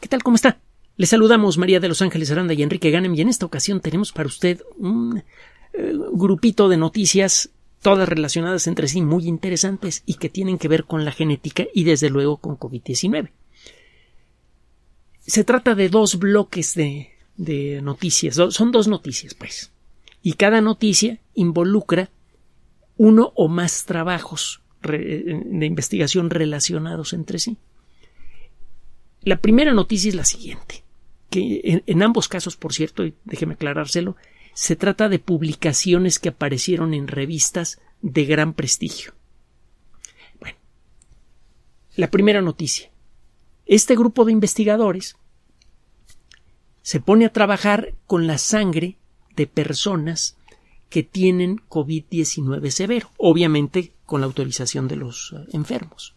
¿Qué tal? ¿Cómo está? Le saludamos María de los Ángeles Aranda y Enrique Ganem y en esta ocasión tenemos para usted un eh, grupito de noticias todas relacionadas entre sí muy interesantes y que tienen que ver con la genética y desde luego con COVID-19. Se trata de dos bloques de, noticias, son dos noticias pues, y cada noticia involucra uno o más trabajos eh, de investigación relacionados entre sí. La primera noticia es la siguiente, que en, ambos casos, por cierto, déjeme aclarárselo, se trata de publicaciones que aparecieron en revistas de gran prestigio. Bueno, la primera noticia. Este grupo de investigadores se pone a trabajar con la sangre de personas que tienen COVID-19 severo, obviamente con la autorización de los eh, enfermos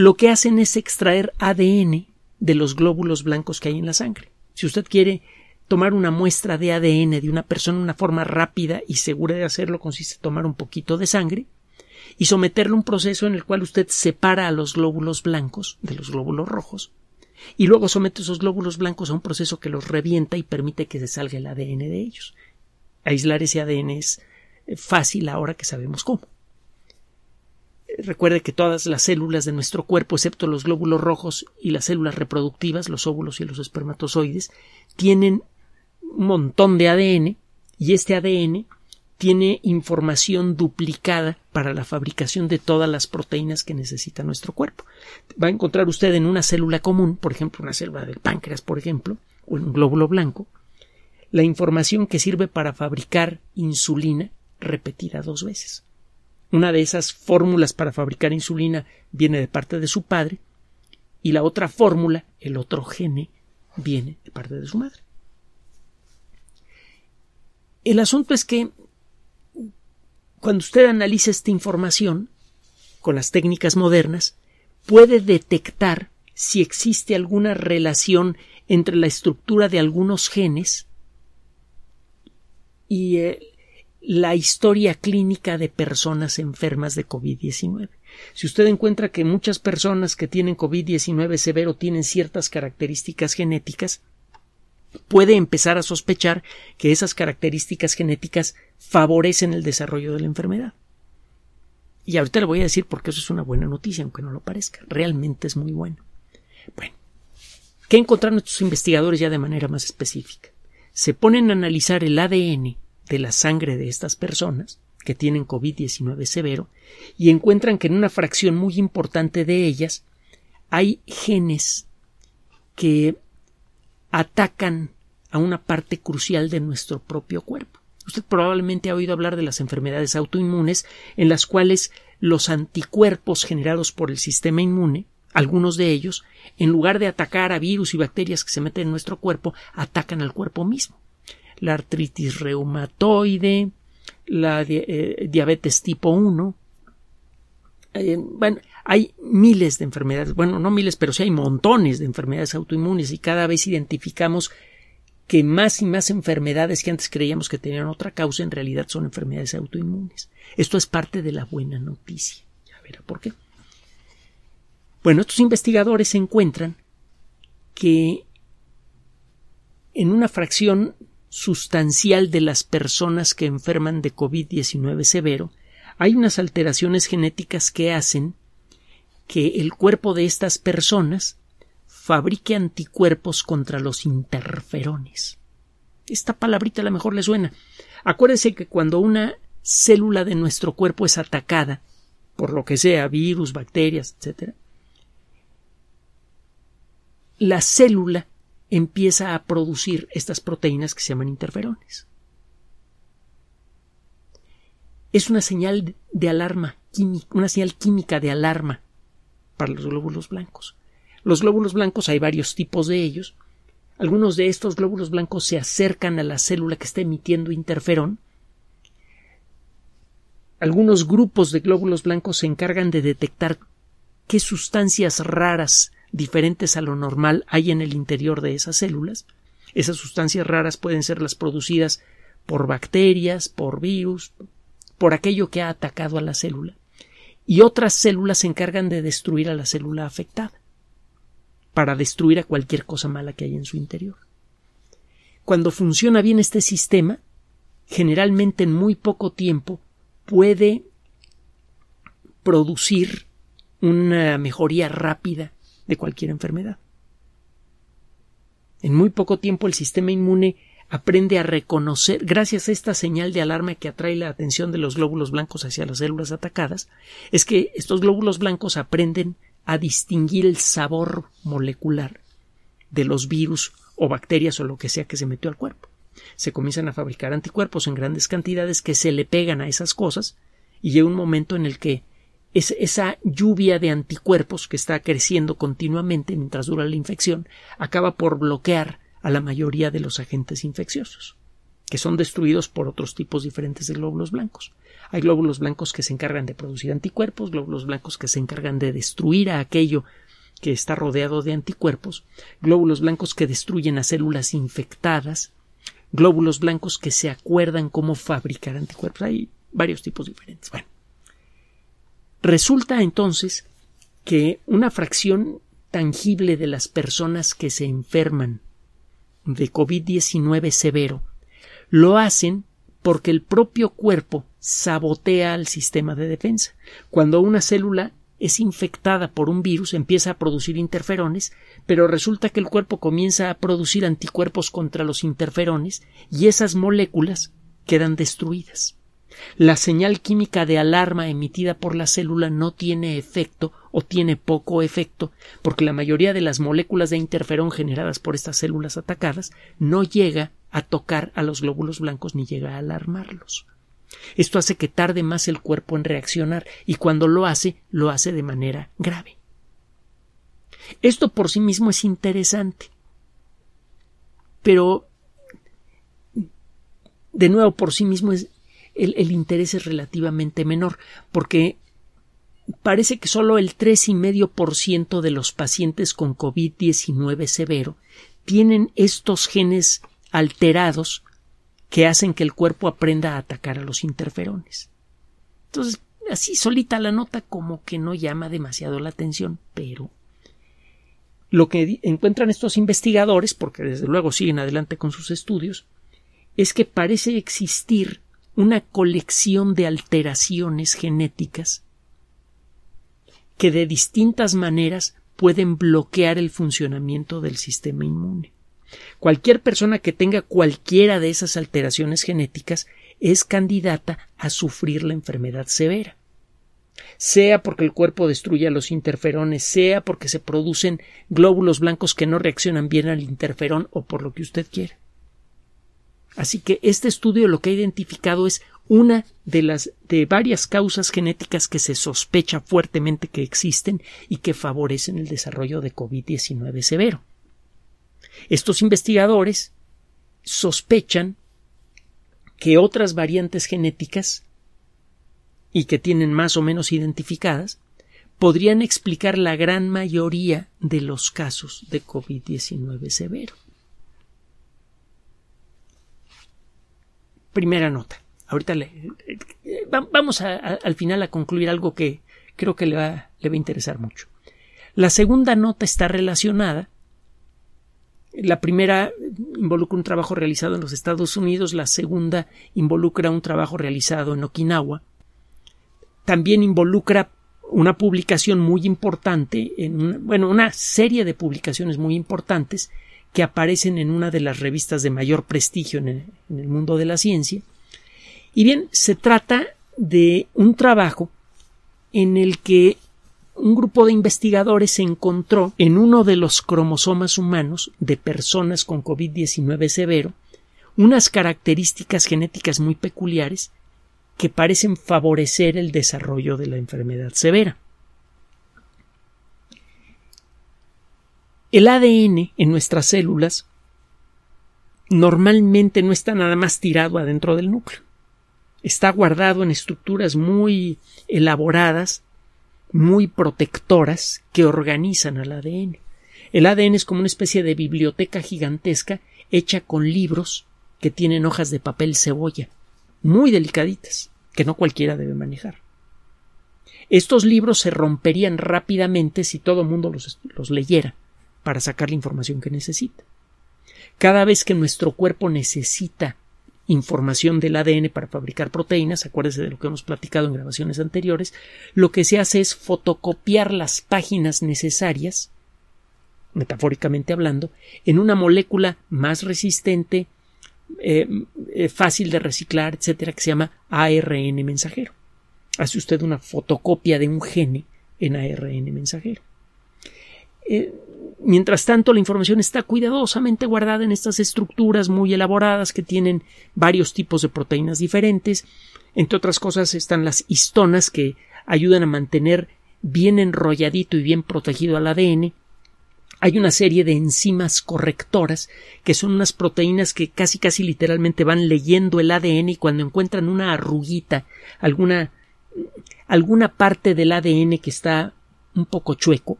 lo que hacen es extraer ADN de los glóbulos blancos que hay en la sangre. Si usted quiere tomar una muestra de ADN de una persona, una forma rápida y segura de hacerlo consiste en tomar un poquito de sangre y someterle a un proceso en el cual usted separa a los glóbulos blancos de los glóbulos rojos y luego somete esos glóbulos blancos a un proceso que los revienta y permite que se salga el ADN de ellos. Aislar ese ADN es eh, fácil ahora que sabemos cómo. Recuerde que todas las células de nuestro cuerpo, excepto los glóbulos rojos y las células reproductivas, los óvulos y los espermatozoides, tienen un montón de ADN y este ADN tiene información duplicada para la fabricación de todas las proteínas que necesita nuestro cuerpo. Va a encontrar usted en una célula común, por ejemplo, una célula del páncreas, por ejemplo, o en un glóbulo blanco, la información que sirve para fabricar insulina repetida dos veces. Una de esas fórmulas para fabricar insulina viene de parte de su padre y la otra fórmula, el otro gene, viene de parte de su madre. El asunto es que cuando usted analiza esta información con las técnicas modernas, puede detectar si existe alguna relación entre la estructura de algunos genes y eh, la historia clínica de personas enfermas de COVID-19. Si usted encuentra que muchas personas que tienen COVID-19 severo tienen ciertas características genéticas, puede empezar a sospechar que esas características genéticas favorecen el desarrollo de la enfermedad. Y ahorita le voy a decir porque eso es una buena noticia, aunque no lo parezca. Realmente es muy bueno. Bueno, ¿qué encontraron estos investigadores ya de manera más específica? Se ponen a analizar el ADN de la sangre de estas personas que tienen COVID-19 severo y encuentran que en una fracción muy importante de ellas hay genes que atacan a una parte crucial de nuestro propio cuerpo. Usted probablemente ha oído hablar de las enfermedades autoinmunes en las cuales los anticuerpos generados por el sistema inmune, algunos de ellos, en lugar de atacar a virus y bacterias que se meten en nuestro cuerpo, atacan al cuerpo mismo la artritis reumatoide, la eh, diabetes tipo 1. Eh, bueno, hay miles de enfermedades, bueno, no miles, pero sí hay montones de enfermedades autoinmunes y cada vez identificamos que más y más enfermedades que antes creíamos que tenían otra causa en realidad son enfermedades autoinmunes. Esto es parte de la buena noticia. Ya verá por qué. Bueno, estos investigadores encuentran que en una fracción sustancial de las personas que enferman de COVID-19 severo, hay unas alteraciones genéticas que hacen que el cuerpo de estas personas fabrique anticuerpos contra los interferones. Esta palabrita a lo mejor le suena. Acuérdese que cuando una célula de nuestro cuerpo es atacada, por lo que sea, virus, bacterias, etc., la célula empieza a producir estas proteínas que se llaman interferones. Es una señal de alarma, una señal química de alarma para los glóbulos blancos. Los glóbulos blancos hay varios tipos de ellos. Algunos de estos glóbulos blancos se acercan a la célula que está emitiendo interferón. Algunos grupos de glóbulos blancos se encargan de detectar qué sustancias raras diferentes a lo normal hay en el interior de esas células. Esas sustancias raras pueden ser las producidas por bacterias, por virus, por aquello que ha atacado a la célula. Y otras células se encargan de destruir a la célula afectada, para destruir a cualquier cosa mala que hay en su interior. Cuando funciona bien este sistema, generalmente en muy poco tiempo puede producir una mejoría rápida de cualquier enfermedad. En muy poco tiempo el sistema inmune aprende a reconocer, gracias a esta señal de alarma que atrae la atención de los glóbulos blancos hacia las células atacadas, es que estos glóbulos blancos aprenden a distinguir el sabor molecular de los virus o bacterias o lo que sea que se metió al cuerpo. Se comienzan a fabricar anticuerpos en grandes cantidades que se le pegan a esas cosas y llega un momento en el que esa lluvia de anticuerpos que está creciendo continuamente mientras dura la infección acaba por bloquear a la mayoría de los agentes infecciosos, que son destruidos por otros tipos diferentes de glóbulos blancos. Hay glóbulos blancos que se encargan de producir anticuerpos, glóbulos blancos que se encargan de destruir a aquello que está rodeado de anticuerpos, glóbulos blancos que destruyen a células infectadas, glóbulos blancos que se acuerdan cómo fabricar anticuerpos. Hay varios tipos diferentes. Bueno, Resulta entonces que una fracción tangible de las personas que se enferman de COVID-19 severo lo hacen porque el propio cuerpo sabotea al sistema de defensa. Cuando una célula es infectada por un virus, empieza a producir interferones, pero resulta que el cuerpo comienza a producir anticuerpos contra los interferones y esas moléculas quedan destruidas. La señal química de alarma emitida por la célula no tiene efecto o tiene poco efecto, porque la mayoría de las moléculas de interferón generadas por estas células atacadas no llega a tocar a los glóbulos blancos ni llega a alarmarlos. Esto hace que tarde más el cuerpo en reaccionar y cuando lo hace, lo hace de manera grave. Esto por sí mismo es interesante. Pero, de nuevo, por sí mismo es el, interés es relativamente menor, porque parece que solo el 3,5% de los pacientes con COVID-19 severo tienen estos genes alterados que hacen que el cuerpo aprenda a atacar a los interferones. Entonces, así solita la nota como que no llama demasiado la atención, pero lo que encuentran estos investigadores, porque desde luego siguen adelante con sus estudios, es que parece existir una colección de alteraciones genéticas que de distintas maneras pueden bloquear el funcionamiento del sistema inmune. Cualquier persona que tenga cualquiera de esas alteraciones genéticas es candidata a sufrir la enfermedad severa. Sea porque el cuerpo destruya los interferones, sea porque se producen glóbulos blancos que no reaccionan bien al interferón o por lo que usted quiera. Así que este estudio lo que ha identificado es una de las de varias causas genéticas que se sospecha fuertemente que existen y que favorecen el desarrollo de COVID-19 severo. Estos investigadores sospechan que otras variantes genéticas y que tienen más o menos identificadas podrían explicar la gran mayoría de los casos de COVID-19 severo. primera nota. Ahorita le, eh, vamos al final a concluir algo que creo que le va, le va a interesar mucho. La segunda nota está relacionada. La primera involucra un trabajo realizado en los Estados Unidos, la segunda involucra un trabajo realizado en Okinawa. También involucra una publicación muy importante, en bueno, una serie de publicaciones muy importantes que aparecen en una de las revistas de mayor prestigio en el, mundo de la ciencia. Y bien, se trata de un trabajo en el que un grupo de investigadores encontró en uno de los cromosomas humanos de personas con COVID-19 severo unas características genéticas muy peculiares que parecen favorecer el desarrollo de la enfermedad severa. El ADN en nuestras células normalmente no está nada más tirado adentro del núcleo. Está guardado en estructuras muy elaboradas, muy protectoras, que organizan al ADN. El ADN es como una especie de biblioteca gigantesca hecha con libros que tienen hojas de papel cebolla, muy delicaditas, que no cualquiera debe manejar. Estos libros se romperían rápidamente si todo el mundo los, los leyera para sacar la información que necesita. Cada vez que nuestro cuerpo necesita información del ADN para fabricar proteínas, acuérdese de lo que hemos platicado en grabaciones anteriores, lo que se hace es fotocopiar las páginas necesarias, metafóricamente hablando, en una molécula más resistente, eh, eh, fácil de reciclar, etcétera, que se llama ARN mensajero. Hace usted una fotocopia de un gene en ARN mensajero. Eh, Mientras tanto, la información está cuidadosamente guardada en estas estructuras muy elaboradas que tienen varios tipos de proteínas diferentes. Entre otras cosas están las histonas que ayudan a mantener bien enrolladito y bien protegido al ADN. Hay una serie de enzimas correctoras que son unas proteínas que casi casi literalmente van leyendo el ADN y cuando encuentran una arruguita, alguna alguna parte del ADN que está un poco chueco,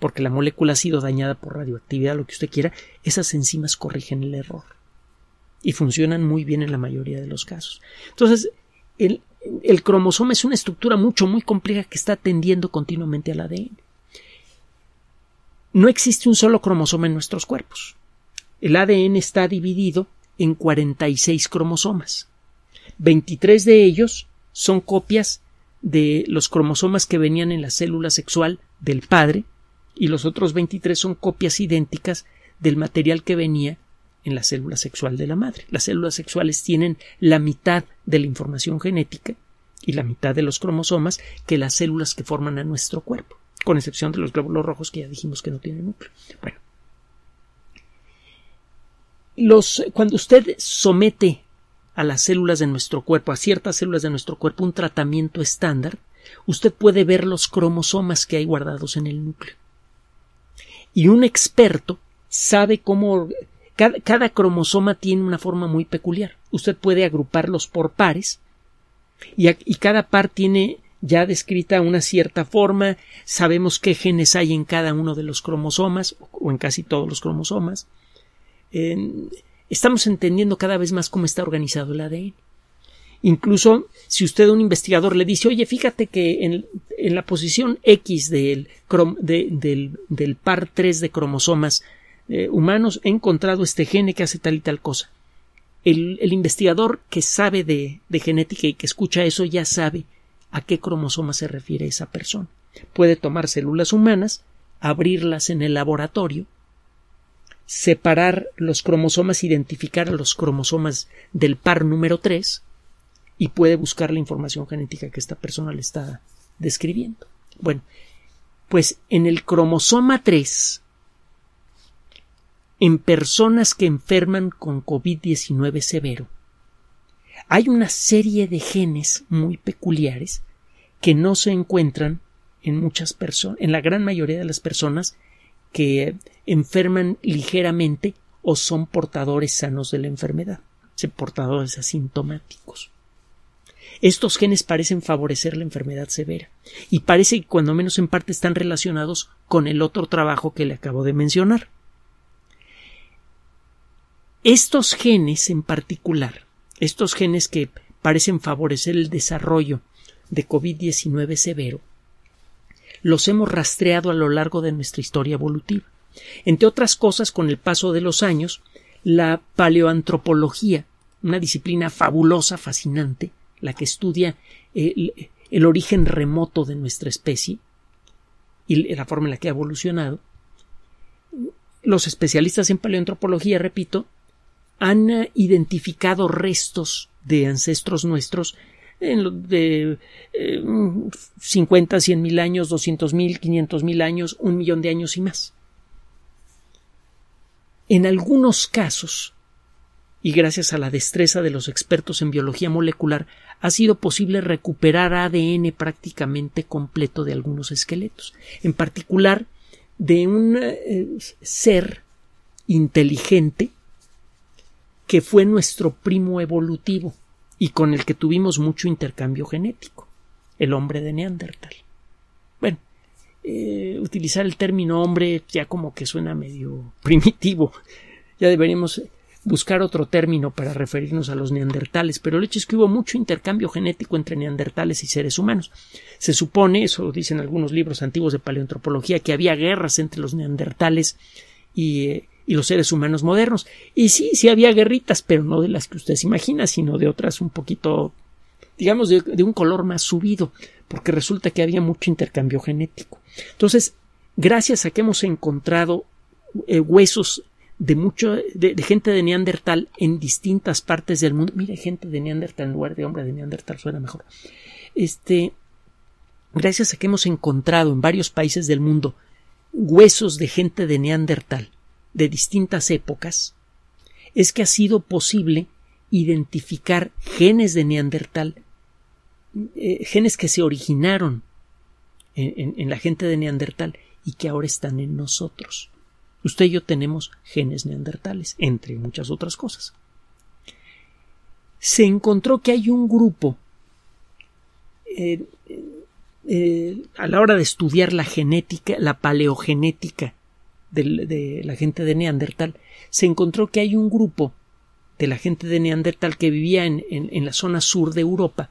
porque la molécula ha sido dañada por radioactividad, lo que usted quiera, esas enzimas corrigen el error y funcionan muy bien en la mayoría de los casos. Entonces, el, el cromosoma es una estructura mucho, muy compleja que está atendiendo continuamente al ADN. No existe un solo cromosoma en nuestros cuerpos. El ADN está dividido en 46 cromosomas. 23 de ellos son copias de los cromosomas que venían en la célula sexual del padre y los otros 23 son copias idénticas del material que venía en la célula sexual de la madre. Las células sexuales tienen la mitad de la información genética y la mitad de los cromosomas que las células que forman a nuestro cuerpo, con excepción de los glóbulos rojos que ya dijimos que no tienen núcleo. Bueno, los, cuando usted somete a las células de nuestro cuerpo, a ciertas células de nuestro cuerpo, un tratamiento estándar, usted puede ver los cromosomas que hay guardados en el núcleo. Y un experto sabe cómo cada, cromosoma tiene una forma muy peculiar. Usted puede agruparlos por pares y, cada par tiene ya descrita una cierta forma, sabemos qué genes hay en cada uno de los cromosomas o en casi todos los cromosomas. estamos entendiendo cada vez más cómo está organizado el ADN. Incluso si usted un investigador le dice, oye, fíjate que en, en la posición X del, del, par 3 de cromosomas eh, humanos he encontrado este gene que hace tal y tal cosa. El, investigador que sabe de, de genética y que escucha eso ya sabe a qué cromosoma se refiere esa persona. Puede tomar células humanas, abrirlas en el laboratorio, separar los cromosomas, identificar a los cromosomas del par número 3, y puede buscar la información genética que esta persona le está describiendo. Bueno, pues en el cromosoma 3, en personas que enferman con COVID-19 severo, hay una serie de genes muy peculiares que no se encuentran en muchas personas, en la gran mayoría de las personas que enferman ligeramente o son portadores sanos de la enfermedad, se portadores asintomáticos. Estos genes parecen favorecer la enfermedad severa y parece que cuando menos en parte están relacionados con el otro trabajo que le acabo de mencionar. Estos genes en particular, estos genes que parecen favorecer el desarrollo de COVID-19 severo, los hemos rastreado a lo largo de nuestra historia evolutiva. Entre otras cosas, con el paso de los años, la paleoantropología, una disciplina fabulosa, fascinante, la que estudia el, origen remoto de nuestra especie y la forma en la que ha evolucionado, los especialistas en paleoantropología, repito, han identificado restos de ancestros nuestros en de 50, eh, mil años, doscientos mil, quinientos mil años, un millón de años y más. En algunos casos, y gracias a la destreza de los expertos en biología molecular ha sido posible recuperar ADN prácticamente completo de algunos esqueletos, en particular de un eh, ser inteligente que fue nuestro primo evolutivo y con el que tuvimos mucho intercambio genético, el hombre de Neandertal. Bueno, eh, utilizar el término hombre ya como que suena medio primitivo. Ya deberíamos buscar otro término para referirnos a los neandertales, pero el hecho es que hubo mucho intercambio genético entre neandertales y seres humanos. Se supone, eso dicen algunos libros antiguos de paleoantropología, que había guerras entre los neandertales eh, y, los seres humanos modernos. Y sí, sí había guerritas, pero no de las que usted se imagina, sino de otras un poquito, digamos, de, un color más subido, porque resulta que había mucho intercambio genético. Entonces, gracias a que hemos encontrado eh, huesos de mucho de, gente de neandertal en distintas partes del mundo. mire gente de neandertal en lugar de hombre de neandertal suena mejor. Este, gracias a que hemos encontrado en varios países del mundo huesos de gente de neandertal de distintas épocas, es que ha sido posible identificar genes de neandertal, eh, genes que se originaron en la gente de neandertal y que ahora están en nosotros. Usted y yo tenemos genes neandertales, entre muchas otras cosas. Se encontró que hay un grupo eh, eh, a la hora de estudiar la genética, la paleogenética de, la gente de Neandertal, se encontró que hay un grupo de la gente de Neandertal que vivía en, la zona sur de Europa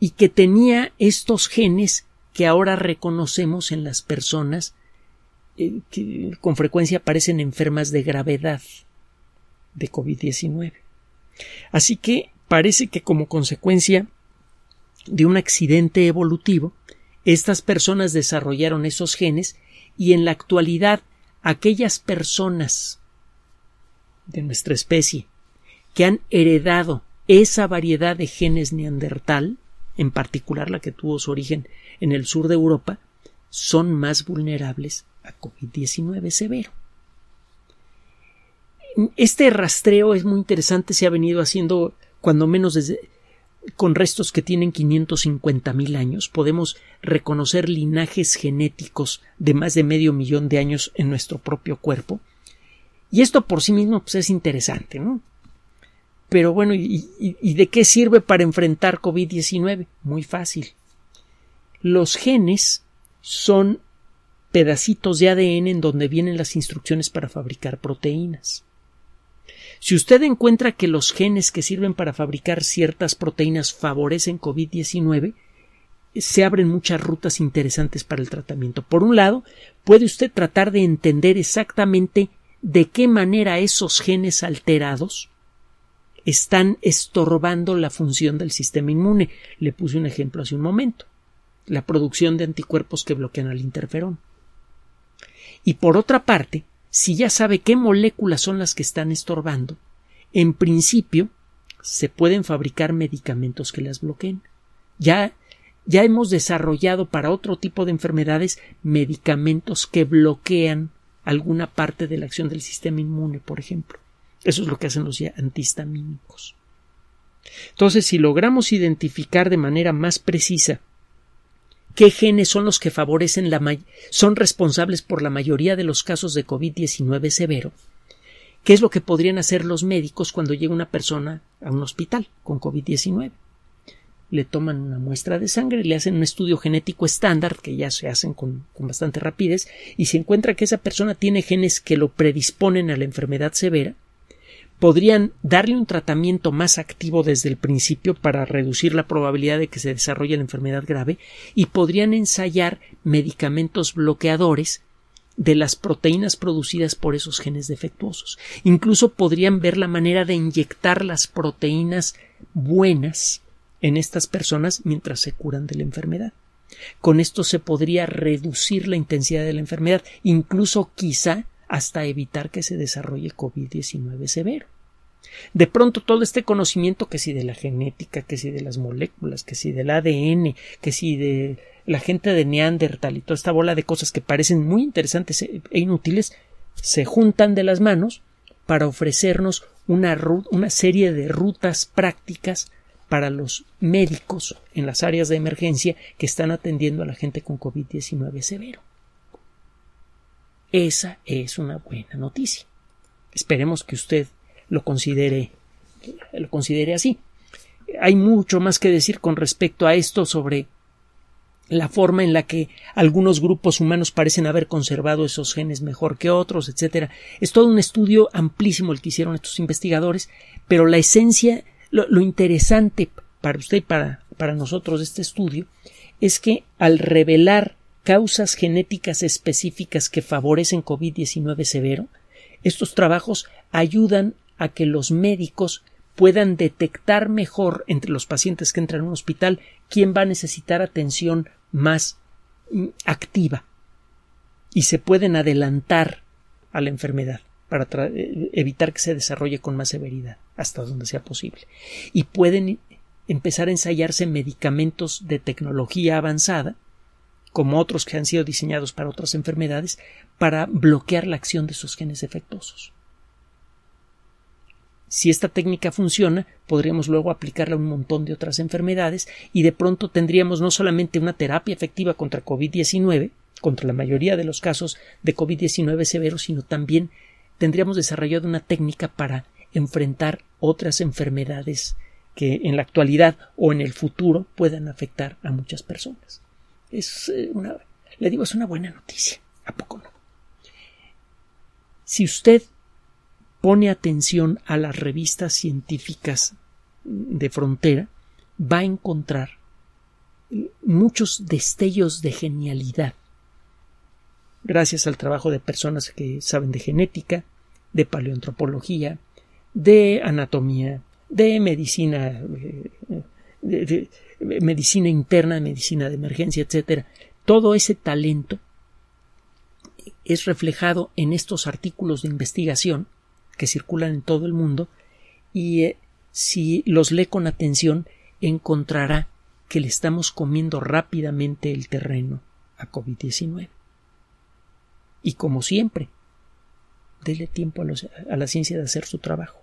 y que tenía estos genes que ahora reconocemos en las personas eh, que con frecuencia aparecen enfermas de gravedad de COVID-19. Así que parece que como consecuencia de un accidente evolutivo, estas personas desarrollaron esos genes y en la actualidad aquellas personas de nuestra especie que han heredado esa variedad de genes neandertal, en particular la que tuvo su origen en el sur de Europa, son más vulnerables COVID-19 severo. Este rastreo es muy interesante, se ha venido haciendo cuando menos desde con restos que tienen 550 mil años, podemos reconocer linajes genéticos de más de medio millón de años en nuestro propio cuerpo. Y esto por sí mismo pues, es interesante, ¿no? Pero bueno, ¿y, y de qué sirve para enfrentar COVID-19? Muy fácil. Los genes son pedacitos de ADN en donde vienen las instrucciones para fabricar proteínas. Si usted encuentra que los genes que sirven para fabricar ciertas proteínas favorecen COVID-19, se abren muchas rutas interesantes para el tratamiento. Por un lado, puede usted tratar de entender exactamente de qué manera esos genes alterados están estorbando la función del sistema inmune. Le puse un ejemplo hace un momento la producción de anticuerpos que bloquean al interferón. Y por otra parte, si ya sabe qué moléculas son las que están estorbando, en principio se pueden fabricar medicamentos que las bloqueen. Ya, ya hemos desarrollado para otro tipo de enfermedades medicamentos que bloquean alguna parte de la acción del sistema inmune, por ejemplo. Eso es lo que hacen los antihistamínicos. Entonces, si logramos identificar de manera más precisa qué genes son los que favorecen la son responsables por la mayoría de los casos de COVID-19 severo, qué es lo que podrían hacer los médicos cuando llega una persona a un hospital con COVID-19. Le toman una muestra de sangre, le hacen un estudio genético estándar, que ya se hacen con, con bastante rapidez, y se encuentra que esa persona tiene genes que lo predisponen a la enfermedad severa, podrían darle un tratamiento más activo desde el principio para reducir la probabilidad de que se desarrolle la enfermedad grave y podrían ensayar medicamentos bloqueadores de las proteínas producidas por esos genes defectuosos. Incluso podrían ver la manera de inyectar las proteínas buenas en estas personas mientras se curan de la enfermedad. Con esto se podría reducir la intensidad de la enfermedad, incluso quizá hasta evitar que se desarrolle COVID-19 severo. De pronto todo este conocimiento que si de la genética, que si de las moléculas, que si del ADN, que si de la gente de Neandertal y toda esta bola de cosas que parecen muy interesantes e, e inútiles, se juntan de las manos para ofrecernos una, una serie de rutas prácticas para los médicos en las áreas de emergencia que están atendiendo a la gente con COVID-19 severo. Esa es una buena noticia. Esperemos que usted lo considere, lo considere así. Hay mucho más que decir con respecto a esto sobre la forma en la que algunos grupos humanos parecen haber conservado esos genes mejor que otros, etc. Es todo un estudio amplísimo el que hicieron estos investigadores, pero la esencia, lo, interesante para usted y para, para nosotros este estudio es que al revelar causas genéticas específicas que favorecen COVID-19 severo, estos trabajos ayudan a que los médicos puedan detectar mejor entre los pacientes que entran a un hospital quién va a necesitar atención más mm, activa y se pueden adelantar a la enfermedad para eh, evitar que se desarrolle con más severidad hasta donde sea posible y pueden empezar a ensayarse medicamentos de tecnología avanzada como otros que han sido diseñados para otras enfermedades, para bloquear la acción de sus genes defectuosos. Si esta técnica funciona, podríamos luego aplicarla a un montón de otras enfermedades y de pronto tendríamos no solamente una terapia efectiva contra COVID-19, contra la mayoría de los casos de COVID-19 severos, sino también tendríamos desarrollado una técnica para enfrentar otras enfermedades que en la actualidad o en el futuro puedan afectar a muchas personas. Es eh, una, le digo, es una buena noticia. ¿A poco no? Si usted pone atención a las revistas científicas de frontera, va a encontrar muchos destellos de genialidad, gracias al trabajo de personas que saben de genética, de paleontropología de anatomía, de medicina eh, medicina interna, medicina de emergencia, etcétera. Todo ese talento es reflejado en estos artículos de investigación que circulan en todo el mundo y eh, si los lee con atención encontrará que le estamos comiendo rápidamente el terreno a COVID-19. Y como siempre, dele tiempo a la ciencia de hacer su trabajo.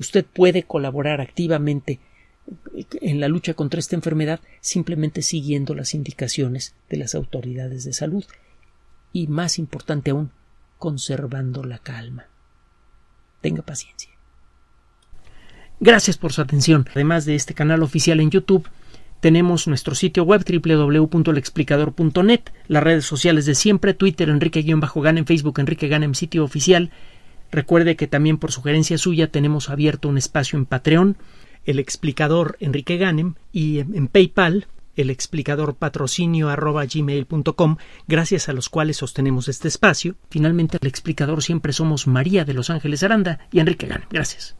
Usted puede colaborar activamente en la lucha contra esta enfermedad simplemente siguiendo las indicaciones de las autoridades de salud y, más importante aún, conservando la calma. Tenga paciencia. Gracias por su atención. Además de este canal oficial en YouTube, tenemos nuestro sitio web www.lexplicador.net, las redes sociales de siempre, Twitter Enrique-Ganem, Facebook Enrique Ganem, sitio oficial. Recuerde que también por sugerencia suya tenemos abierto un espacio en Patreon el explicador Enrique Ganem y en PayPal el explicador patrocinio arroba gmail.com, gracias a los cuales sostenemos este espacio. Finalmente, el explicador siempre somos María de Los Ángeles Aranda y Enrique Ganem. Gracias.